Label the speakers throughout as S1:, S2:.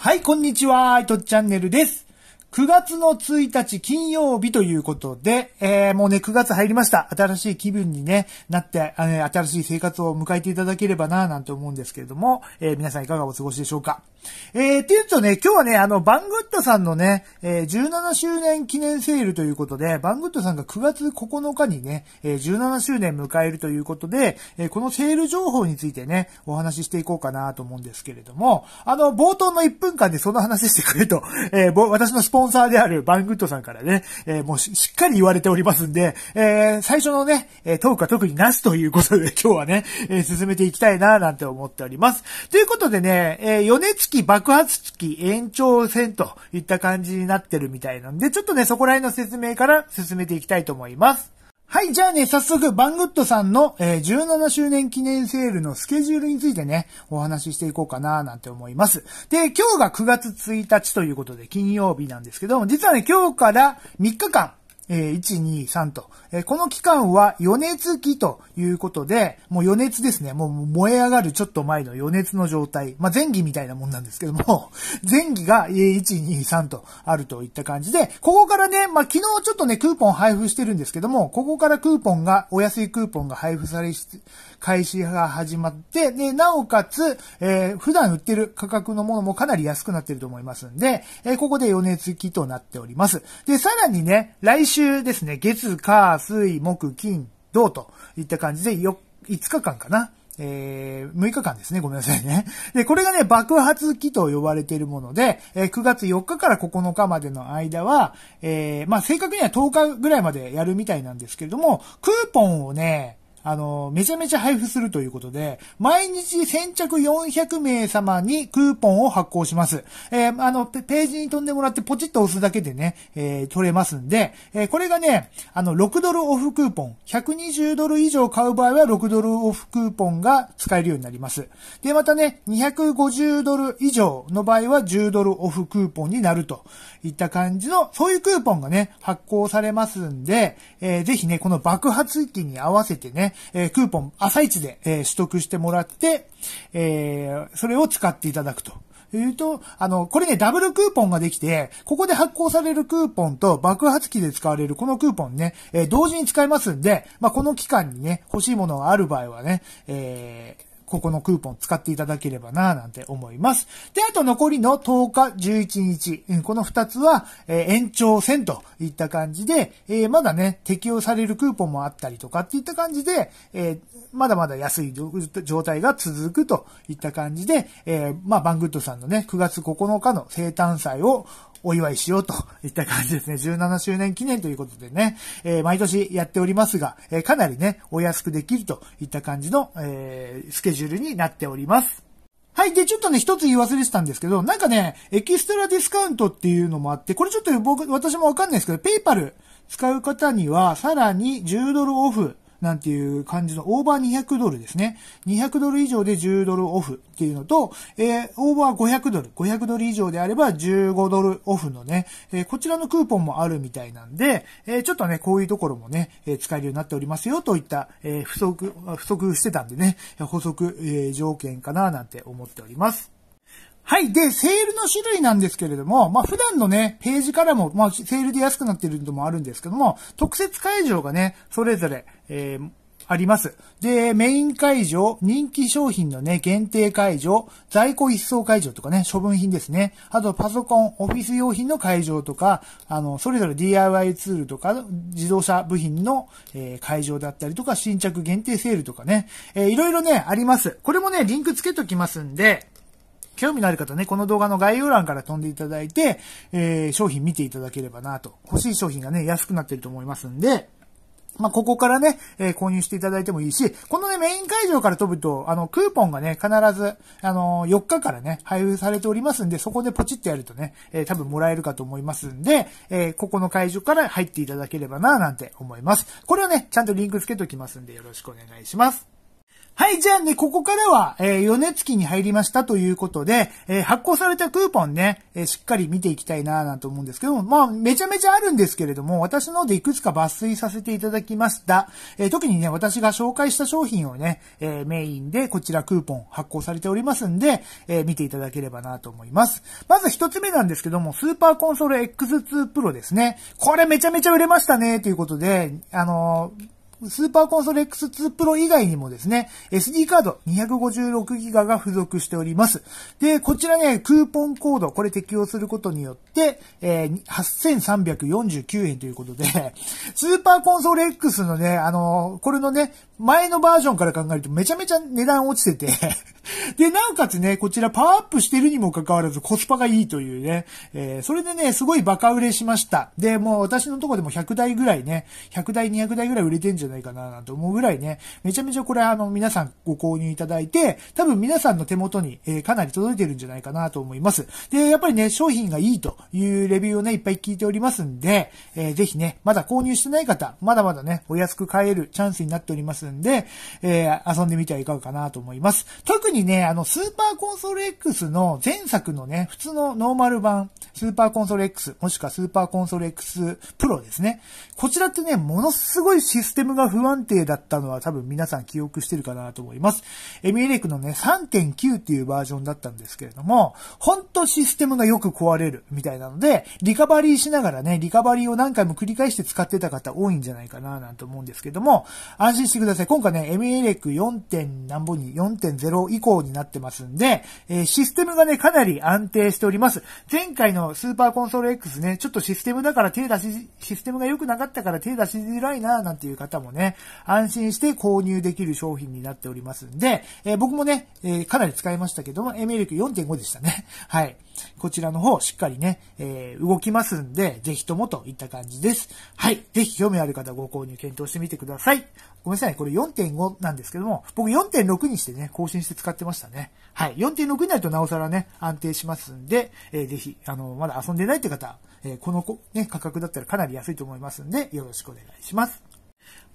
S1: はい、こんにちは、いとっチャンネルです。9月の1日金曜日ということで、えー、もうね、9月入りました。新しい気分に、ね、なって、えー、新しい生活を迎えていただければな、なんて思うんですけれども、えー、皆さんいかがお過ごしでしょうか。えー、っていうとね、今日はね、あの、バングッドさんのね、えー、17周年記念セールということで、バングッドさんが9月9日にね、えー、17周年迎えるということで、えー、このセール情報についてね、お話ししていこうかなと思うんですけれども、あの、冒頭の1分間でその話してくれと、えー、私のスポポンサーであるバングッドさんからね、えー、もうしっかり言われておりますんで、えー、最初のね、えー、トークは特になしということで 今日はね、えー、進めていきたいななんて思っております。ということでね、えー、米月爆発月延長戦といった感じになってるみたいなんで、ちょっとね、そこら辺の説明から進めていきたいと思います。はい、じゃあね、早速、バングッドさんの、えー、17周年記念セールのスケジュールについてね、お話ししていこうかな、なんて思います。で、今日が9月1日ということで、金曜日なんですけども、実はね、今日から3日間、えー、1、2、3と。えー、この期間は余熱期ということで、もう余熱ですね。もう燃え上がるちょっと前の余熱の状態。まあ、前期みたいなもんなんですけども、前期が1、2、3とあるといった感じで、ここからね、まあ、昨日ちょっとね、クーポン配布してるんですけども、ここからクーポンが、お安いクーポンが配布され、開始が始まって、で、なおかつ、えー、普段売ってる価格のものもかなり安くなってると思いますんで、えー、ここで余熱期となっております。で、さらにね、来週週ですね、月、火、水、木、金、土といった感じで、よ、5日間かな。えー、6日間ですね。ごめんなさいね。で、これがね、爆発期と呼ばれているもので、えー、9月4日から9日までの間は、えー、まあ、正確には10日ぐらいまでやるみたいなんですけれども、クーポンをね、あの、めちゃめちゃ配布するということで、毎日先着400名様にクーポンを発行します。えー、あの、ページに飛んでもらってポチッと押すだけでね、えー、取れますんで、えー、これがね、あの、6ドルオフクーポン、120ドル以上買う場合は6ドルオフクーポンが使えるようになります。で、またね、250ドル以上の場合は10ドルオフクーポンになるといった感じの、そういうクーポンがね、発行されますんで、えー、ぜひね、この爆発期に合わせてね、えー、クーポン、朝一で、えー、取得してもらって、えー、それを使っていただくと。いうと、あの、これね、ダブルクーポンができて、ここで発行されるクーポンと爆発機で使われるこのクーポンね、えー、同時に使えますんで、まあ、この期間にね、欲しいものがある場合はね、えー、ここのクーポン使っていただければなぁなんて思います。で、あと残りの10日、11日、この2つは、え延長戦といった感じで、えまだね、適用されるクーポンもあったりとかっていった感じで、えまだまだ安い状態が続くといった感じで、えまあ、バングッドさんのね、9月9日の生誕祭をお祝いしようといった感じですね。17周年記念ということでね、えー、毎年やっておりますが、えー、かなりね、お安くできるといった感じの、えー、スケジュールジュールになっております。はい。で、ちょっとね、一つ言い忘れてたんですけど、なんかね、エキストラディスカウントっていうのもあって、これちょっと僕、私もわかんないですけど、ペイパル使う方には、さらに10ドルオフなんていう感じのオーバー200ドルですね。200ドル以上で10ドルオフっていうのと、えー、オーバー500ドル、500ドル以上であれば15ドルオフのね、えー、こちらのクーポンもあるみたいなんで、えー、ちょっとね、こういうところもね、え使えるようになっておりますよといった、え不足、不足してたんでね、補足、え条件かななんて思っております。はい。で、セールの種類なんですけれども、まあ普段のね、ページからも、まあセールで安くなってるのもあるんですけども、特設会場がね、それぞれ、えー、あります。で、メイン会場、人気商品のね、限定会場、在庫一掃会場とかね、処分品ですね。あと、パソコン、オフィス用品の会場とか、あの、それぞれ DIY ツールとか、自動車部品の、えー、会場だったりとか、新着限定セールとかね、えー、いろいろね、あります。これもね、リンクつけときますんで、興味のある方ね、この動画の概要欄から飛んでいただいて、えー、商品見ていただければなと。欲しい商品がね、安くなってると思いますんで、まあ、ここからね、えー、購入していただいてもいいし、このね、メイン会場から飛ぶと、あの、クーポンがね、必ず、あのー、4日からね、配布されておりますんで、そこでポチってやるとね、えー、多分もらえるかと思いますんで、えここの会場から入っていただければな、なんて思います。これはね、ちゃんとリンクつけときますんで、よろしくお願いします。はい、じゃあね、ここからは、えー、余熱期に入りましたということで、えー、発行されたクーポンね、えー、しっかり見ていきたいなぁなんて思うんですけども、まあ、めちゃめちゃあるんですけれども、私のでいくつか抜粋させていただきました。え特にね、私が紹介した商品をね、えメインでこちらクーポン発行されておりますんで、え見ていただければなと思います。まず一つ目なんですけども、スーパーコンソール X2 Pro ですね。これめちゃめちゃ売れましたね、ということで、あのースーパーコンソール X2 Pro 以外にもですね、SD カード 256GB が付属しております。で、こちらね、クーポンコード、これ適用することによっで、えー、8349円ということで スーパーコンソール X のね、あのー、これのね、前のバージョンから考えるとめちゃめちゃ値段落ちてて で、なおかつね、こちらパワーアップしてるにもかかわらずコスパがいいというね、えー、それでね、すごいバカ売れしました。で、もう私のとこでも100台ぐらいね、100台200台ぐらい売れてんじゃないかななんて思うぐらいね、めちゃめちゃこれあの、皆さんご購入いただいて、多分皆さんの手元に、えー、かなり届いてるんじゃないかなと思います。で、やっぱりね、商品がいいというレビューをね、いっぱい聞いておりますんで、えー、ぜひね、まだ購入してない方、まだまだね、お安く買えるチャンスになっておりますんで、えー、遊んでみてはいかがかなと思います。特にね、あの、スーパーコンソール X の前作のね、普通のノーマル版、スーパーコンソール X、もしくはスーパーコンソール X プロですね。こちらってね、ものすごいシステムが不安定だったのは多分皆さん記憶してるかなと思います。エミレクのね、3.9っていうバージョンだったんですけれども、ほんとシステムがよく壊れるみたいななので、リカバリーしながらね、リカバリーを何回も繰り返して使ってた方多いんじゃないかな、なんて思うんですけども、安心してください。今回ね、m ミエレク4点何本に、4.0以降になってますんで、えー、システムがね、かなり安定しております。前回のスーパーコンソール X ね、ちょっとシステムだから手出し、システムが良くなかったから手出しづらいな、なんていう方もね、安心して購入できる商品になっておりますんで、えー、僕もね、えー、かなり使いましたけども、m ミエレク4.5でしたね。はい。こちらの方、しっかりね、えー、動きますんで、ぜひともといった感じです。はい。ぜひ興味ある方ご購入検討してみてください。ごめんなさい、これ4.5なんですけども、僕4.6にしてね、更新して使ってましたね。はい。4.6になるとなおさらね、安定しますんで、えー、ぜひ、あの、まだ遊んでないって方、えー、この、ね、価格だったらかなり安いと思いますんで、よろしくお願いします。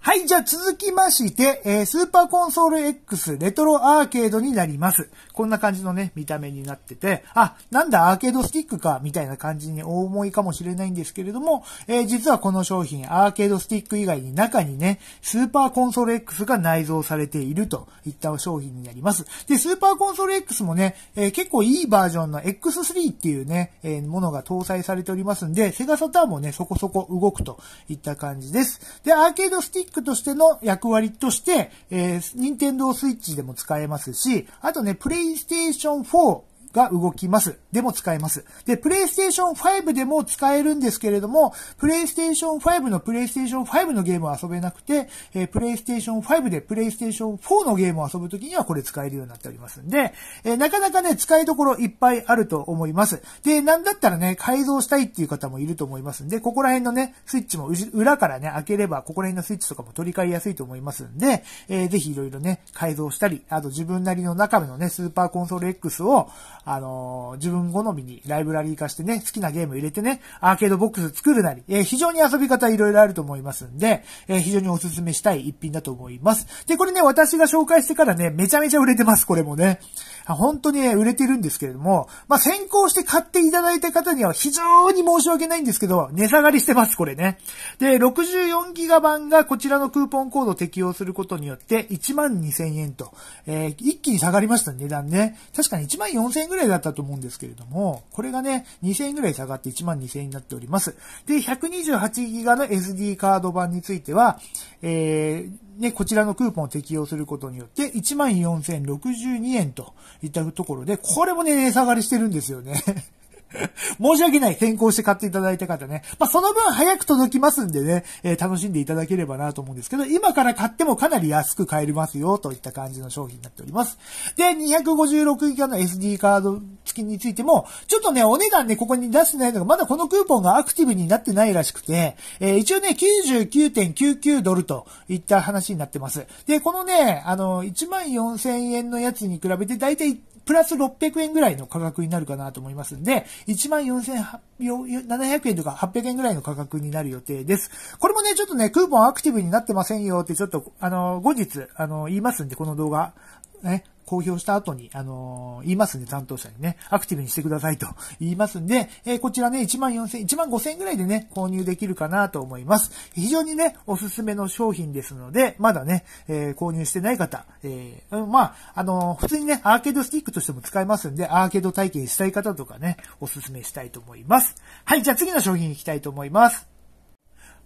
S1: はい、じゃあ続きまして、えー、スーパーコンソール X レトロアーケードになります。こんな感じのね、見た目になってて、あ、なんだアーケードスティックか、みたいな感じにお思いかもしれないんですけれども、えー、実はこの商品、アーケードスティック以外に中にね、スーパーコンソール X が内蔵されているといった商品になります。で、スーパーコンソール X もね、えー、結構いいバージョンの X3 っていうね、えものが搭載されておりますんで、セガサターンもね、そこそこ動くといった感じです。で、アーケードスティックッとしての役割として、えー、ニンスイッチでも使えますし、あとね、プレイステーション4、が動きます。でも使えます。で、PlayStation 5でも使えるんですけれども、PlayStation 5の PlayStation 5のゲームは遊べなくて、えー、PlayStation 5で PlayStation 4のゲームを遊ぶときにはこれ使えるようになっておりますんで、えー、なかなかね、使いどころいっぱいあると思います。で、なんだったらね、改造したいっていう方もいると思いますんで、ここら辺のね、スイッチも裏からね、開ければ、ここら辺のスイッチとかも取り替えやすいと思いますんで、えー、ぜひいろいろね、改造したり、あと自分なりの中身のね、スーパーコンソール X を、あのー、自分好みにライブラリー化してね、好きなゲーム入れてね、アーケードボックス作るなり、えー、非常に遊び方いろいろあると思いますんで、えー、非常におすすめしたい一品だと思います。で、これね、私が紹介してからね、めちゃめちゃ売れてます、これもね。本当に、ね、売れてるんですけれども、まあ、先行して買っていただいた方には非常に申し訳ないんですけど、値下がりしてます、これね。で、64ギガ版がこちらのクーポンコード適用することによって、1万2000円と、えー、一気に下がりました、値段ね。確かに1万4000円ぐらいだったと思うんですけれども、これがね、2000円ぐらい下がって1万2000円になっております。で、128GB の SD カード版については、えー、ね、こちらのクーポンを適用することによって、14,062円といったところで、これもね、値下がりしてるんですよね 申し訳ない。変更して買っていただいた方ね。まあ、その分早く届きますんでね、えー、楽しんでいただければなと思うんですけど、今から買ってもかなり安く買えますよ、といった感じの商品になっております。で、256以下の SD カード付きについても、ちょっとね、お値段ね、ここに出してないのが、まだこのクーポンがアクティブになってないらしくて、えー、一応ね、99.99ドルといった話になってます。で、このね、あの、1万4000円のやつに比べて、だいたいプラス600円ぐらいの価格になるかなと思いますんで、14,700円とか800円ぐらいの価格になる予定です。これもね、ちょっとね、クーポンアクティブになってませんよってちょっと、あの、後日、あの、言いますんで、この動画、ね、公表した後に、あのー、言いますんで、担当者にね、アクティブにしてくださいと 言いますんで、えー、こちらね、1万4千、1万5千ぐらいでね、購入できるかなと思います。非常にね、おすすめの商品ですので、まだね、えー、購入してない方、えー、まあ、あのー、普通にね、アーケードスティックとしても使えますんで、アーケード体験したい方とかね、おすすめしたいと思います。はい、じゃあ次の商品行きたいと思います。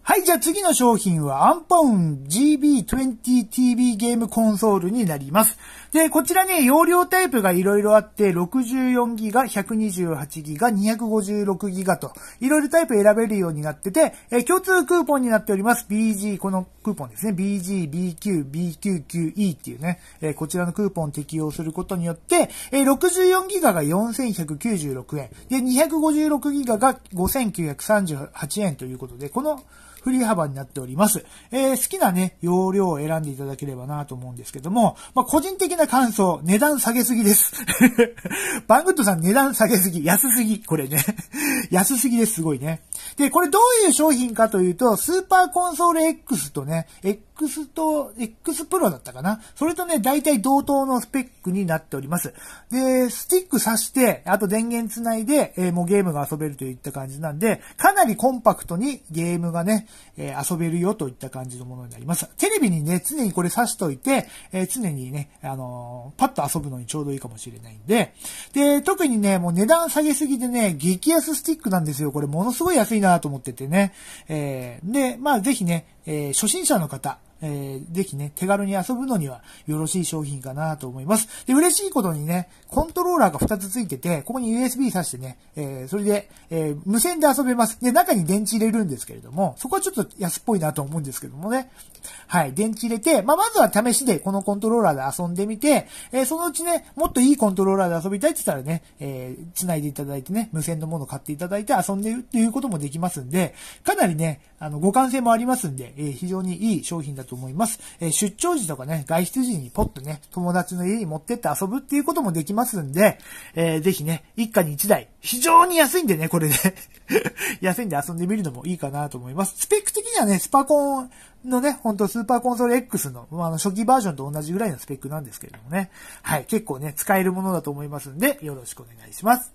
S1: はい、じゃあ次の商品はアンポン GB20TV ゲームコンソールになります。で、こちらね、容量タイプが色々あって、64GB、128GB、256GB と、いろいろタイプ選べるようになってて、え共通クーポンになっております。BG、このクーポンですね。BG、BQ、BQQE っていうね、えこちらのクーポンを適用することによって、え 64GB が4196円、で、256GB が5938円ということで、この、振り幅になっております。えー、好きなね、容量を選んでいただければなと思うんですけども、まあ、個人的な感想、値段下げすぎです。バングッドさん値段下げすぎ、安すぎ、これね。安すぎです、すごいね。で、これどういう商品かというと、スーパーコンソール X とね、X と、X Pro だったかなそれとね、大体同等のスペックになっております。で、スティック挿して、あと電源つないで、えー、もうゲームが遊べるといった感じなんで、かなりコンパクトにゲームがね、えー、遊べるよといった感じのものになります。テレビにね、常にこれ挿しといて、えー、常にね、あのパッと遊ぶのにちょうどいいかもしれないんで、で、特にね、もう値段下げすぎてね、激安スティックなんですよ。これものすごい安いなと思っててね。えー、で、まあぜひね、えー、初心者の方、えー、ぜひね、手軽に遊ぶのにはよろしい商品かなと思います。で、嬉しいことにね、コントローラーが2つ付いてて、ここに USB 挿してね、えー、それで、えー、無線で遊べます。で、中に電池入れるんですけれども、そこはちょっと安っぽいなと思うんですけどもね、はい、電池入れて、まあ、まずは試しでこのコントローラーで遊んでみて、えー、そのうちね、もっといいコントローラーで遊びたいって言ったらね、えー、繋いでいただいてね、無線のものを買っていただいて遊んでるっていうこともできますんで、かなりね、あの、互換性もありますんで、えー、非常にいい商品だと思います。えー、出張時とかね、外出時にポッとね、友達の家に持ってって遊ぶっていうこともできますんで、えー、ぜひね、一家に一台、非常に安いんでね、これで 安いんで遊んでみるのもいいかなと思います。スペック的にはね、スパコンのね、ほんとスーパーコンソール X の、まあ、の初期バージョンと同じぐらいのスペックなんですけれどもね。はい、結構ね、使えるものだと思いますんで、よろしくお願いします。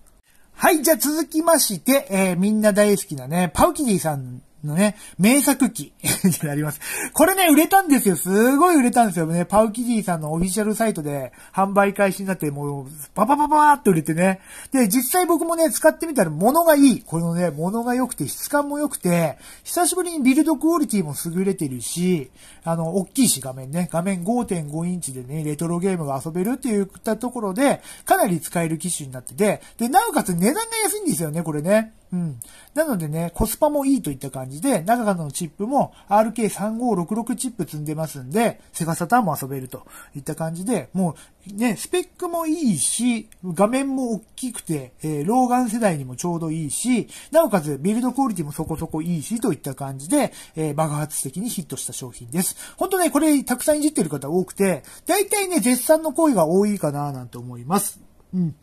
S1: はい、じゃあ続きまして、えー、みんな大好きなね、パウキディさんのね、名作機 になります。これね、売れたんですよ。すごい売れたんですよね。パウキジーさんのオフィシャルサイトで販売開始になって、もう、パパパパーって売れてね。で、実際僕もね、使ってみたら物がいい。このね、物が良くて、質感も良くて、久しぶりにビルドクオリティも優れてるし、あの、大きいし、画面ね。画面5.5インチでね、レトロゲームが遊べるって言ったところで、かなり使える機種になってて、で、なおかつ値段が安いんですよね、これね。うん。なのでね、コスパもいいといった感じで、中からのチップも RK3566 チップ積んでますんで、セガサターンも遊べるといった感じで、もうね、スペックもいいし、画面も大きくて、えー、老眼世代にもちょうどいいし、なおかつビルドクオリティもそこそこいいし、といった感じで、えー、爆発的にヒットした商品です。ほんとね、これたくさんいじってる方多くて、大体ね、絶賛の声が多いかななんて思います。うん。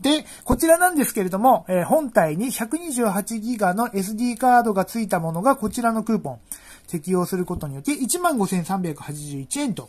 S1: で、こちらなんですけれども、えー、本体に 128GB の SD カードが付いたものがこちらのクーポン適用することによって15,381円と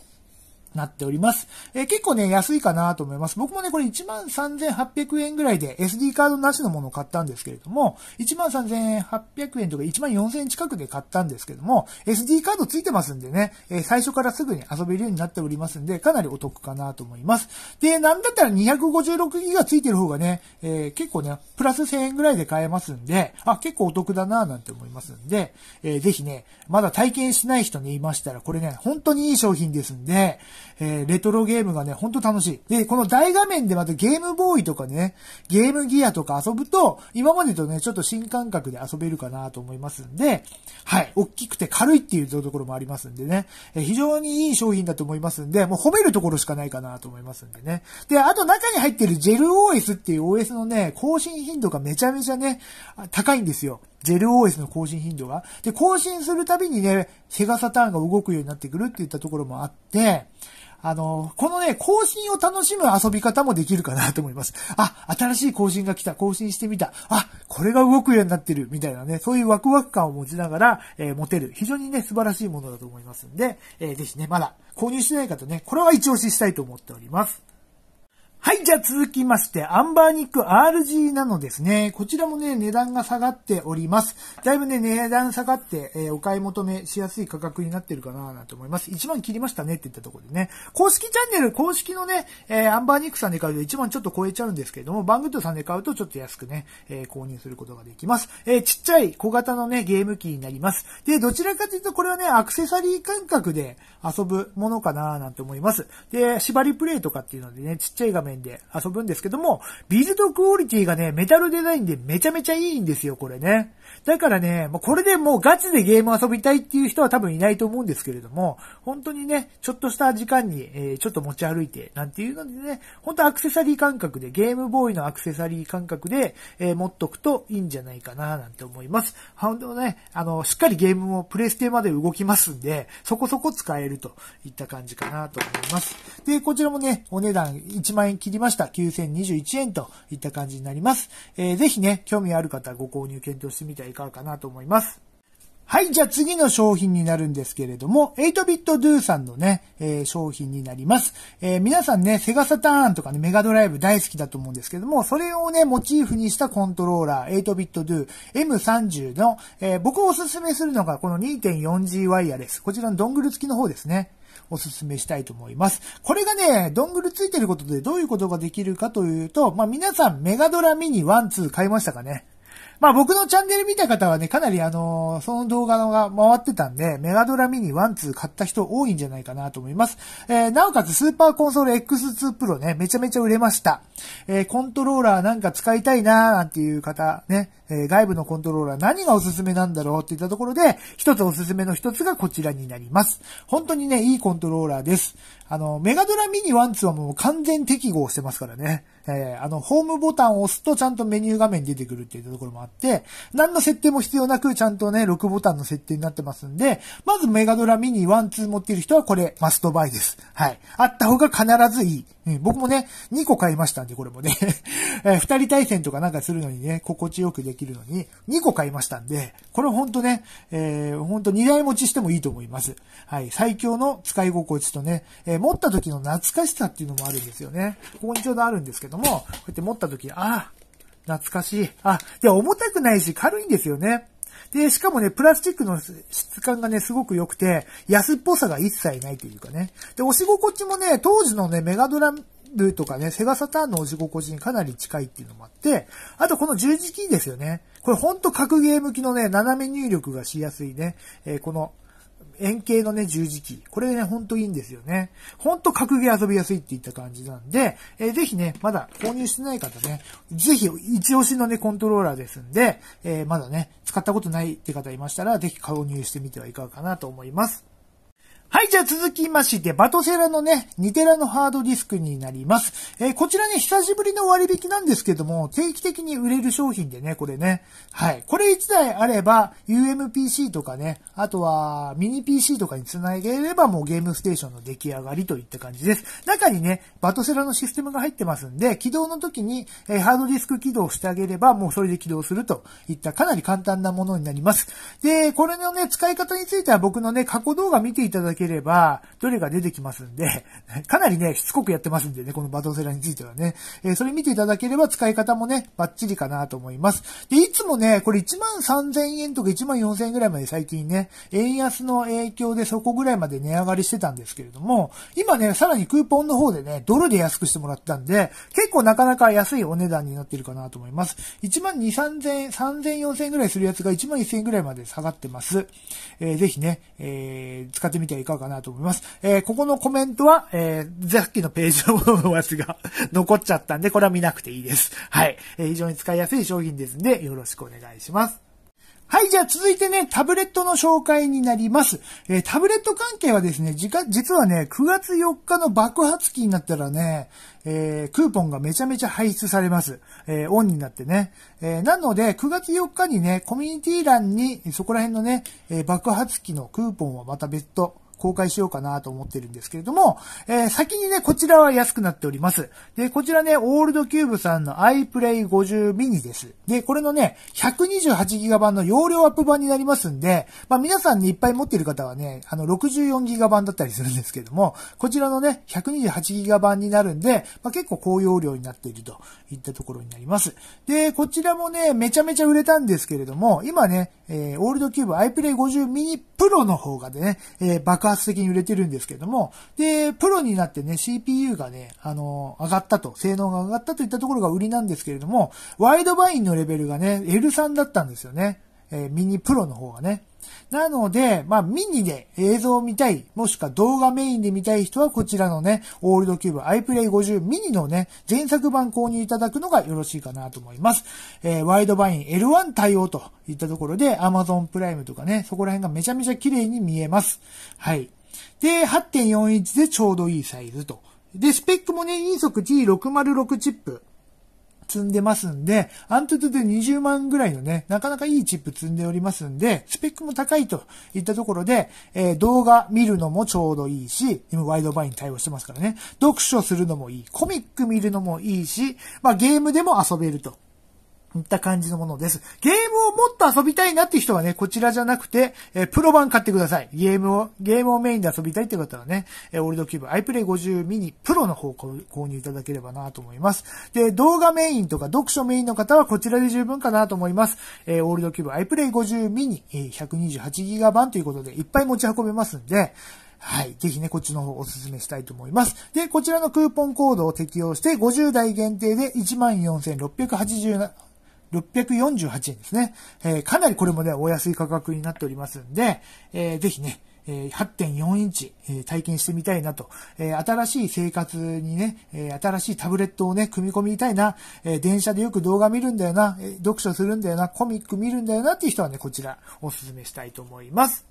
S1: なっております。えー、結構ね、安いかなと思います。僕もね、これ13,800円ぐらいで SD カードなしのものを買ったんですけれども、13,800円とか14,000円近くで買ったんですけども、SD カードついてますんでね、えー、最初からすぐに遊べるようになっておりますんで、かなりお得かなと思います。で、なんだったら 256GB ついてる方がね、えー、結構ね、プラス1000円ぐらいで買えますんで、あ、結構お得だなぁなんて思いますんで、えー、ぜひね、まだ体験しない人ね、いましたら、これね、本当にいい商品ですんで、えー、レトロゲームがね、ほんと楽しい。で、この大画面でまたゲームボーイとかね、ゲームギアとか遊ぶと、今までとね、ちょっと新感覚で遊べるかなと思いますんで、はい、大きくて軽いっていうところもありますんでね、えー、非常にいい商品だと思いますんで、もう褒めるところしかないかなと思いますんでね。で、あと中に入ってるジェル OS っていう OS のね、更新頻度がめちゃめちゃね、高いんですよ。ル o s の更新頻度が。で、更新するたびにね、セガサターンが動くようになってくるっていったところもあって、あの、このね、更新を楽しむ遊び方もできるかなと思います。あ、新しい更新が来た、更新してみた、あ、これが動くようになってる、みたいなね、そういうワクワク感を持ちながら、えー、持てる。非常にね、素晴らしいものだと思いますんで、えー、ぜひね、まだ購入してない方ね、これは一押ししたいと思っております。はい、じゃあ続きまして、アンバーニック RG なのですね。こちらもね、値段が下がっております。だいぶね、値段下がって、えー、お買い求めしやすい価格になってるかななんて思います。1万切りましたねって言ったところでね。公式チャンネル、公式のね、えー、アンバーニックさんで買うと1万ちょっと超えちゃうんですけれども、バングッドさんで買うとちょっと安くね、えー、購入することができます。えちっちゃい小型のね、ゲーム機になります。で、どちらかというとこれはね、アクセサリー感覚で遊ぶものかななんて思います。で、縛りプレイとかっていうのでね、ちっちゃい画面面で遊ぶんですけども、ビルドクオリティがね、メタルデザインでめちゃめちゃいいんですよ、これね。だからね、もうこれでもうガチでゲーム遊びたいっていう人は多分いないと思うんですけれども、本当にね、ちょっとした時間に、えー、ちょっと持ち歩いて、なんていうのでね、本当アクセサリー感覚で、ゲームボーイのアクセサリー感覚で、えー、持っとくといいんじゃないかな、なんて思います。本当ね、あの、しっかりゲームもプレイステまで動きますんで、そこそこ使えるといった感じかなと思います。で、こちらもね、お値段1万円切りました。9021円といった感じになります。えー、ぜひね、興味ある方ご購入検討してみてはいかがかなと思います。はい、じゃあ次の商品になるんですけれども、8bitdo さんのね、えー、商品になります。えー、皆さんね、セガサターンとかね、メガドライブ大好きだと思うんですけども、それをね、モチーフにしたコントローラー、8bitdo M30 の、えー、僕をおすすめするのがこの 2.4G ワイヤレス。こちらのドングル付きの方ですね。お勧めしたいと思います。これがね、ドングルついてることでどういうことができるかというと、まあ、皆さんメガドラミニ1、2買いましたかねまあ僕のチャンネル見た方はね、かなりあの、その動画のが回ってたんで、メガドラミニ1、2買った人多いんじゃないかなと思います。えー、なおかつスーパーコンソール X2 Pro ね、めちゃめちゃ売れました。えー、コントローラーなんか使いたいなーなんていう方、ね、えー、外部のコントローラー何がおすすめなんだろうって言ったところで、一つおすすめの一つがこちらになります。本当にね、いいコントローラーです。あの、メガドラミニ1、2はもう完全適合してますからね。えー、あの、ホームボタンを押すとちゃんとメニュー画面に出てくるっていったところもあって、何の設定も必要なく、ちゃんとね、6ボタンの設定になってますんで、まずメガドラミニ1、2持っている人はこれ、マストバイです。はい。あった方が必ずいい。うん、僕もね、2個買いましたんで、これもね。え2人対戦とかなんかするのにね、心地よくできるのに、2個買いましたんで、これほんとね、えー、ほんと2台持ちしてもいいと思います。はい、最強の使い心地とね、えー、持った時の懐かしさっていうのもあるんですよね。ここにちょうどあるんですけども、こうやって持った時、ああ、懐かしい。あ、で、重たくないし軽いんですよね。で、しかもね、プラスチックの質感がね、すごく良くて、安っぽさが一切ないというかね。で、押し心地もね、当時のね、メガドラムとかね、セガサターンの押し心地にかなり近いっていうのもあって、あとこの十字キーですよね。これほんと格ゲー向きのね、斜め入力がしやすいね、えー、この円形のね、十字キー。これね、ほんといいんですよね。ほんと格ゲー遊びやすいっていった感じなんで、えー、ぜひね、まだ購入してない方ね、ぜひ一押しのね、コントローラーですんで、えー、まだね、使ったことないって方いましたら、ぜひ購入してみてはいかがかなと思います。はい、じゃあ続きまして、バトセラのね、2テラのハードディスクになります。えー、こちらね、久しぶりの割引なんですけども、定期的に売れる商品でね、これね。はい。これ1台あれば、UMPC とかね、あとは、ミニ PC とかにつなげれば、もうゲームステーションの出来上がりといった感じです。中にね、バトセラのシステムが入ってますんで、起動の時に、えー、ハードディスク起動してあげれば、もうそれで起動するといったかなり簡単なものになります。で、これのね、使い方については僕のね、過去動画見ていただきければ、どれが出てきますんで、かなりね、しつこくやってますんでね、このバトンセラーについてはね。えー、それ見ていただければ使い方もね、バッチリかなと思います。で、いつもね、これ1万3000円とか1万4000円ぐらいまで最近ね、円安の影響でそこぐらいまで値上がりしてたんですけれども、今ね、さらにクーポンの方でね、ドルで安くしてもらったんで、結構なかなか安いお値段になってるかなと思います。1万2、3000円、3000、4000円ぐらいするやつが1万1000円ぐらいまで下がってます。えー、ぜひね、えー、使ってみてはいかがでかかなと思います。えー、ここのコメントは、えー、さっきのページのものすが、残っちゃったんで、これは見なくていいです。はい。えー、非常に使いやすい商品ですんで、よろしくお願いします。はい、じゃあ続いてね、タブレットの紹介になります。えー、タブレット関係はですね、実はね、9月4日の爆発期になったらね、えー、クーポンがめちゃめちゃ排出されます。えー、オンになってね。えなので、9月4日にね、コミュニティ欄に、そこら辺のね、え爆発期のクーポンはまた別途、公開しようかなと思ってるんですけれども、えー、先にね、こちらは安くなっております。で、こちらね、オールドキューブさんの iPlay50 mini です。で、これのね、128GB 版の容量アップ版になりますんで、まあ皆さんにいっぱい持ってる方はね、あの 64GB 版だったりするんですけども、こちらのね、128GB 版になるんで、まあ結構高容量になっているといったところになります。で、こちらもね、めちゃめちゃ売れたんですけれども、今ね、えー、オールドキューブ iPlay50 mini Pro の方がね、えー、爆発的に売れてるんですけども、で、プロになってね、CPU がね、あの、上がったと、性能が上がったといったところが売りなんですけれども、ワイドバインのレベルがね、L3 だったんですよね。えー、ミニプロの方がね。なので、まあ、ミニで映像を見たい、もしくは動画メインで見たい人はこちらのね、オールドキューブ iPlay50 ミニのね、前作版購入いただくのがよろしいかなと思います。えー、ワイドバイン L1 対応といったところで、Amazon プライムとかね、そこら辺がめちゃめちゃ綺麗に見えます。はい。で、8.4インチでちょうどいいサイズと。で、スペックもね、インソク G606 チップ。積んでますんで、アントゥトゥで20万ぐらいのね、なかなかいいチップ積んでおりますんで、スペックも高いといったところで、えー、動画見るのもちょうどいいし、今ワイドバイン対応してますからね、読書するのもいい、コミック見るのもいいし、まあゲームでも遊べると。いった感じのものです。ゲームをもっと遊びたいなって人はね、こちらじゃなくて、えー、プロ版買ってください。ゲームを、ゲームをメインで遊びたいって方はね、えー、オールドキューブ iPlay50 mini プロの方を購入いただければなと思います。で、動画メインとか読書メインの方はこちらで十分かなと思います。えー、オールドキューブ iPlay50 mini 128GB 版ということで、いっぱい持ち運べますんで、はい。ぜひね、こっちの方お勧めしたいと思います。で、こちらのクーポンコードを適用して、50台限定で14,687 648円ですね。えー、かなりこれもね、お安い価格になっておりますんで、えー、ぜひね、え8.4インチ、体験してみたいなと、え新しい生活にね、え新しいタブレットをね、組み込みたいな、え電車でよく動画見るんだよな、え読書するんだよな、コミック見るんだよなっていう人はね、こちらおすすめしたいと思います。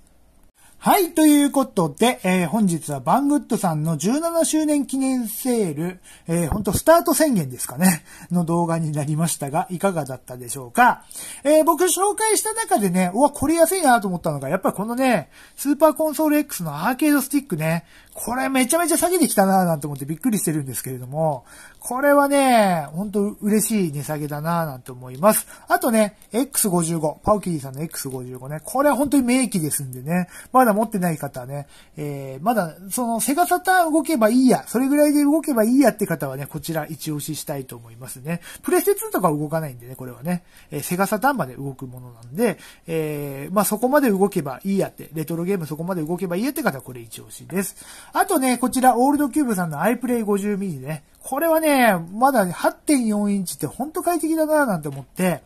S1: はい、ということで、えー、本日はバングッドさんの17周年記念セール、えー、ほんとスタート宣言ですかね、の動画になりましたが、いかがだったでしょうか。えー、僕紹介した中でね、うわ、これ安いなと思ったのが、やっぱりこのね、スーパーコンソール X のアーケードスティックね、これめちゃめちゃ下げてきたなぁなんて思ってびっくりしてるんですけれども、これはね、ほんと嬉しい値下げだなぁなんて思います。あとね、X55、パウキリーさんの X55 ね、これは本当に名機ですんでね、まだ持ってない方はね、えー、まだ、そのセガサターン動けばいいや、それぐらいで動けばいいやって方はね、こちら一押ししたいと思いますね。プレステ2とか動かないんでね、これはね、えー、セガサターンまで動くものなんで、えー、まあ、そこまで動けばいいやって、レトロゲームそこまで動けばいいやって方はこれ一押しです。あとね、こちら、オールドキューブさんの iPlay50 ミニね、これはね、まだ8.4インチってほんと快適だなぁなんて思って、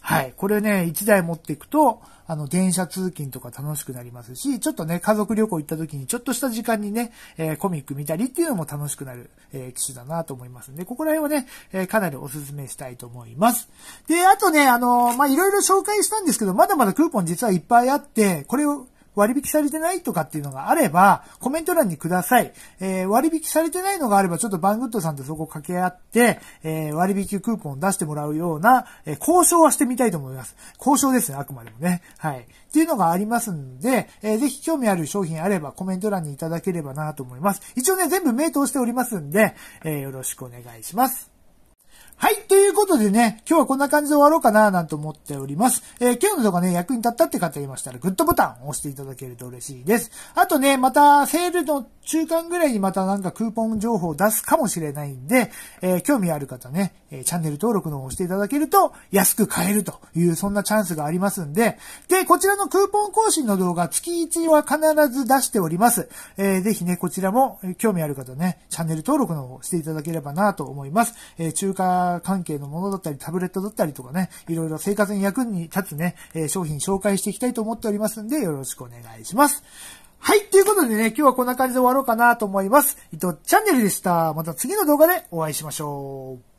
S1: はい。これね、1台持っていくと、あの、電車通勤とか楽しくなりますし、ちょっとね、家族旅行行った時に、ちょっとした時間にね、えー、コミック見たりっていうのも楽しくなる、えー、機種だなと思いますんで、ここら辺はね、えー、かなりお勧めしたいと思います。で、あとね、あのま、いろいろ紹介したんですけど、まだまだクーポン実はいっぱいあって、これを、割引されてないとかっていうのがあれば、コメント欄にください。えー、割引されてないのがあれば、ちょっとバングッドさんとそこ掛け合って、えー、割引クーポン出してもらうような、えー、交渉はしてみたいと思います。交渉ですね、あくまでもね。はい。っていうのがありますんで、えー、ぜひ興味ある商品あればコメント欄にいただければなと思います。一応ね、全部名通しておりますんで、えー、よろしくお願いします。はい。ということでね、今日はこんな感じで終わろうかななんて思っております。えー、今日の動画ね、役に立ったって方いましたら、グッドボタンを押していただけると嬉しいです。あとね、また、セールの中間ぐらいにまたなんかクーポン情報を出すかもしれないんで、えー、興味ある方ね、えー、チャンネル登録の方をしていただけると、安く買えるという、そんなチャンスがありますんで、で、こちらのクーポン更新の動画、月1は必ず出しております。えー、ぜひね、こちらも、興味ある方ね、チャンネル登録の方をしていただければなと思います。え中間ー関係のものだったり、タブレットだったりとかね、いろいろ生活に役に立つね、えー、商品紹介していきたいと思っておりますんで、よろしくお願いします。はい、ということでね、今日はこんな感じで終わろうかなと思います。伊藤チャンネルでした。また次の動画でお会いしましょう。